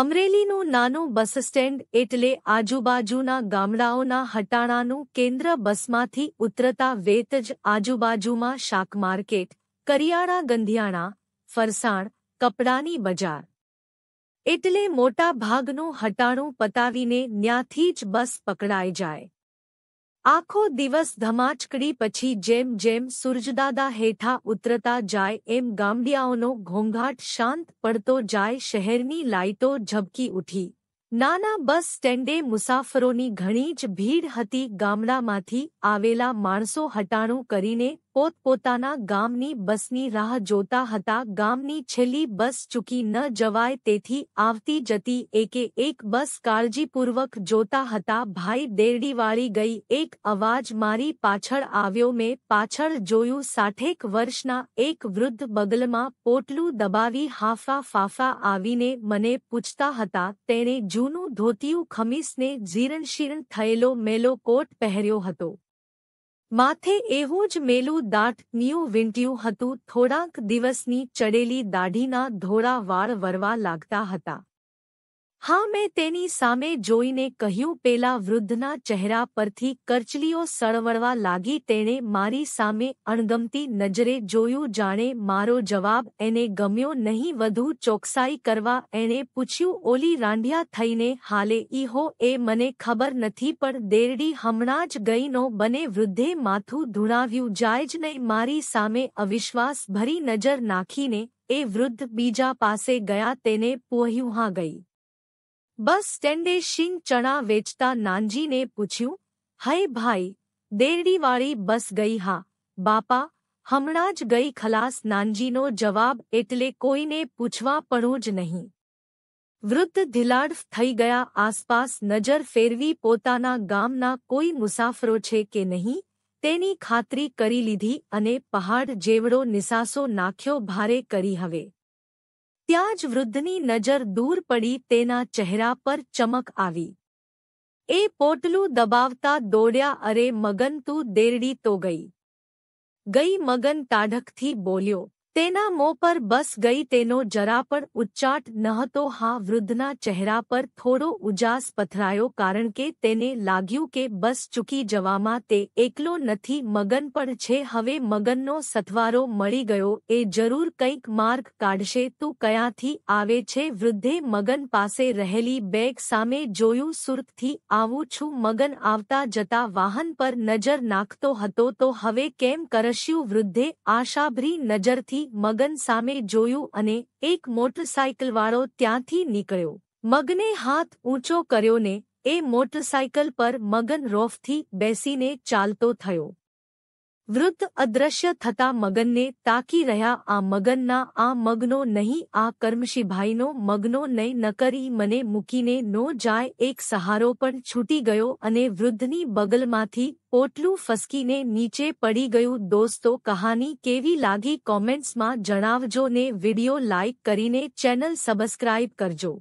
અમરેલીનું નાનું bus stand એટલે આજુબાજુના ગામડાઓના હટાણાનું કેન્દ્ર બસમાંથી ઉતરતા વેત જ આજુબાજુમાં શાક માર્કેટ કરિયાણા ગંધિયાણા ફરસાણ કપડાની બજાર એટલે મોટા ભાગનું હટાણું પતાવીને ન્યાથી જ બસ પકડાઈ જાય આખો દિવસ ધમાચકડી પછી જેમ જેમ સૂરજદાદા હેઠા ઉતરતા જાય એમ ગામડિયાઓનો ઘોંઘાટ શાંત પડતો જાય શહેરની લાઇટો ઝબકી ઉઠી નાના બસ સ્ટેન્ડે મુસાફરોની ઘણી જ ભીડ હતી ગામડામાંથી આવેલા માણસો હટાણું કરીને પોતપોતાના ગામની બસની રાહ જોતા હતા ગામની છેલ્લી બસ ચૂકી ન જવાય તેથી આવતી જતી એકે એક બસ કાળજીપૂર્વક જોતા હતા ભાઈ દેરડીવાળી ગઈ એક અવાજ મારી પાછળ આવ્યો મેં પાછળ જોયું સાઠેક વર્ષના એક વૃદ્ધ બગલમાં પોટલું દબાવી હાફા ફાફા આવીને મને પૂછતા હતા તેણે જૂનું ધોતિયું ખમીસને જીરણશીરણ થયેલો મેલો કોટ પહેર્યો હતો માથે એવું જ મેલું દાંત ન્યૂ વિંટ્યું હતું થોડાંક દિવસની ચડેલી દાઢીના ધોળા વાળ વરવા લાગતા હતા હા મેં તેની સામે જોઈને કહ્યું પેલા વૃદ્ધના ચહેરા પરથી કરચલીઓ સળવળવા લાગી તેણે મારી સામે અણગમતી નજરે જોયું જાણે મારો જવાબ એને ગમ્યો નહીં વધુ ચોકસાઈ કરવા એણે પૂછ્યું ઓલી રાંડિયા થઈને હાલે ઈહો એ મને ખબર નથી પણ દેરડી હમણાં જ ગઈનો બને વૃદ્ધે માથું ધૂણાવ્યું જાય જ નહીં મારી સામે અવિશ્વાસ ભરી નજર નાખીને એ વૃદ્ધ બીજા પાસે ગયા તેને પોહ્યું હા ગઈ બસ સ્ટેન્ડે શિંગ ચણા વેચતા નાનજીને પૂછ્યું હૈ ભાઈ દેરડીવાળી બસ ગઈ હા બાપા હમણાં જ ગઈ ખલાસ નાનજીનો જવાબ એટલે કોઈને પૂછવા પડું જ નહીં વૃદ્ધ ધીલાડ થઈ ગયા આસપાસ નજર ફેરવી પોતાના ગામના કોઈ મુસાફરો છે કે નહીં તેની ખાતરી કરી લીધી અને પહાડ જેવડો નિસાસો નાખ્યો ભારે કરી હવે ત્યાં જ વૃદ્ધની નજર દૂર પડી તેના ચહેરા પર ચમક આવી એ પોટલું દબાવતા દોડ્યા અરે મગન તું દેરડી તો ગઈ ગઈ મગન તાઢકથી બોલ્યો તેના મોં પર બસ ગઈ તેનો જરા પણ ઉચ્ચાટ નહતો હા વૃદ્ધના ચહેરા પર થોડો ઉજાસ પથરાયો કારણ કે તેને લાગ્યું કે બસ ચૂકી જવામાં તે એકલો નથી મગન પણ છે હવે મગનનો સથવારો મળી ગયો એ જરૂર કંઈક માર્ગ કાઢશે તું કયાથી આવે છે વૃદ્ધે મગન પાસે રહેલી બેગ સામે જોયું સુરતથી આવું છું મગન આવતા જતા વાહન પર નજર નાખતો હતો તો હવે કેમ કરશ્યું વૃદ્ધે આશાભરી નજરથી મગન સામે જોયું અને એક મોટરસાયકલવાળો ત્યાંથી નીકળ્યો મગને હાથ ઊંચો કર્યો ને એ મોટરસાયકલ પર મગન રોફથી બેસીને ચાલતો થયો વૃદ્ધ અદ્રશ્ય થતા મગનને તાકી રહ્યા આ મગનના આ મગનો નહીં આ કર્મશીભાઈનો મગનો નહીં ન કરી મને મૂકીને નો જાય એક સહારો પણ છૂટી ગયો અને વૃદ્ધની બગલમાંથી પોટલું ફસકીને નીચે પડી ગયું દોસ્તો કહાની કેવી લાગી કોમેન્ટ્સમાં જણાવજો ને વિડિયો લાઇક કરીને ચેનલ સબસ્ક્રાઇબ કરજો